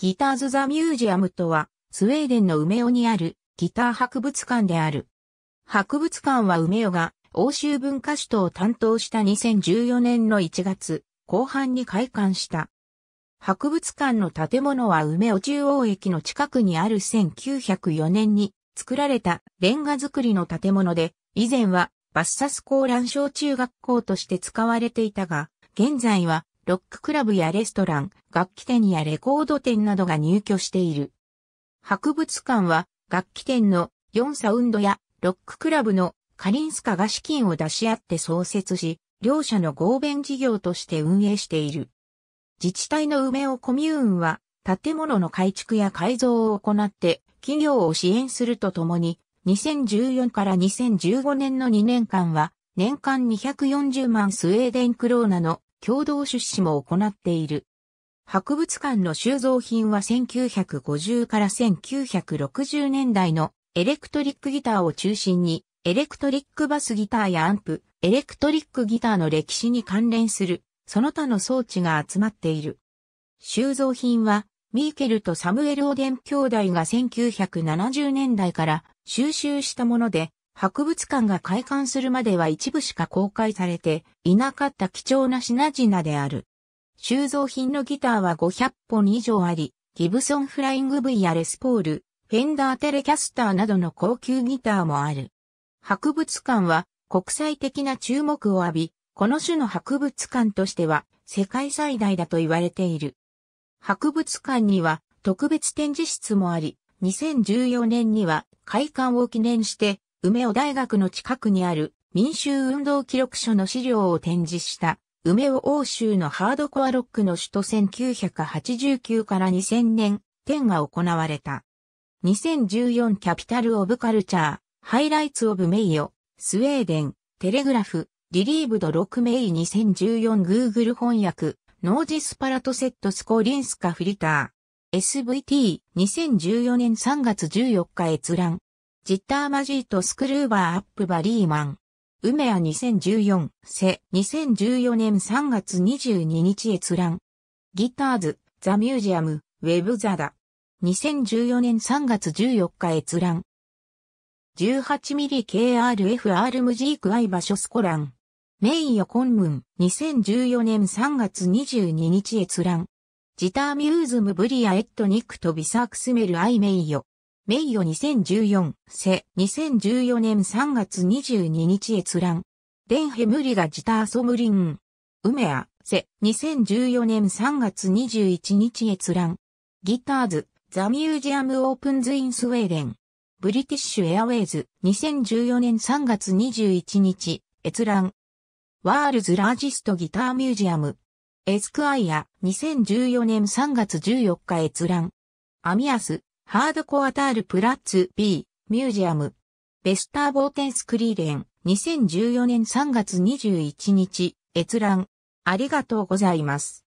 ギターズ・ザ・ミュージアムとは、スウェーデンの梅尾にあるギター博物館である。博物館は梅尾が欧州文化史都を担当した2014年の1月後半に開館した。博物館の建物は梅尾中央駅の近くにある1904年に作られたレンガ造りの建物で、以前はバッサス高乱小中学校として使われていたが、現在はロッククラブやレストラン、楽器店やレコード店などが入居している。博物館は楽器店の4サウンドやロッククラブのカリンスカが資金を出し合って創設し、両社の合弁事業として運営している。自治体の梅尾コミューンは建物の改築や改造を行って企業を支援するとともに、2014から2015年の2年間は年間240万スウェーデンクローナの共同出資も行っている。博物館の収蔵品は1950から1960年代のエレクトリックギターを中心に、エレクトリックバスギターやアンプ、エレクトリックギターの歴史に関連する、その他の装置が集まっている。収蔵品は、ミーケルとサムエル・オデン兄弟が1970年代から収集したもので、博物館が開館するまでは一部しか公開されていなかった貴重な品々である。収蔵品のギターは500本以上あり、ギブソンフライング V やレスポール、フェンダーテレキャスターなどの高級ギターもある。博物館は国際的な注目を浴び、この種の博物館としては世界最大だと言われている。博物館には特別展示室もあり、2014年には開館を記念して梅尾大学の近くにある民衆運動記録書の資料を展示した梅尾欧州のハードコアロックの首都1989から2000年展が行われた。2014キャピタル・オブ・カルチャー、ハイライツ・オブ・メイヨ、スウェーデン、テレグラフ、リリーブドク・メイ2 0 1 4グーグル翻訳、ノージスパラトセットスコリンスカフリター。SVT2014 年3月14日閲覧。ジッターマジーとスクルーバーアップバリーマン。ウメア2014、セ2014年3月22日閲覧。ギターズ、ザ・ミュージアム、ウェブ・ザ・ダ。2014年3月14日閲覧。1 8ミリ k r f r ムジークアイバショスコラン。メイヨコンムン、2014年3月22日閲覧。ジターミューズムブリアエットニックとビサークスメルアイメイヨ。名誉2014、世2014年3月22日閲覧。デンヘムリガジターソムリン。ウメア、セ、2014年3月21日閲覧。ギターズ、ザ・ミュージアム・オープンズ・イン・スウェーデン。ブリティッシュ・エアウェイズ、2014年3月21日、閲覧。ワールズ・ラージスト・ギター・ミュージアム。エスクアイア、2014年3月14日閲覧。アミアス、ハードコアタールプラッツ B、ミュージアム。ベスターボーテンスクリーレン、2014年3月21日、閲覧。ありがとうございます。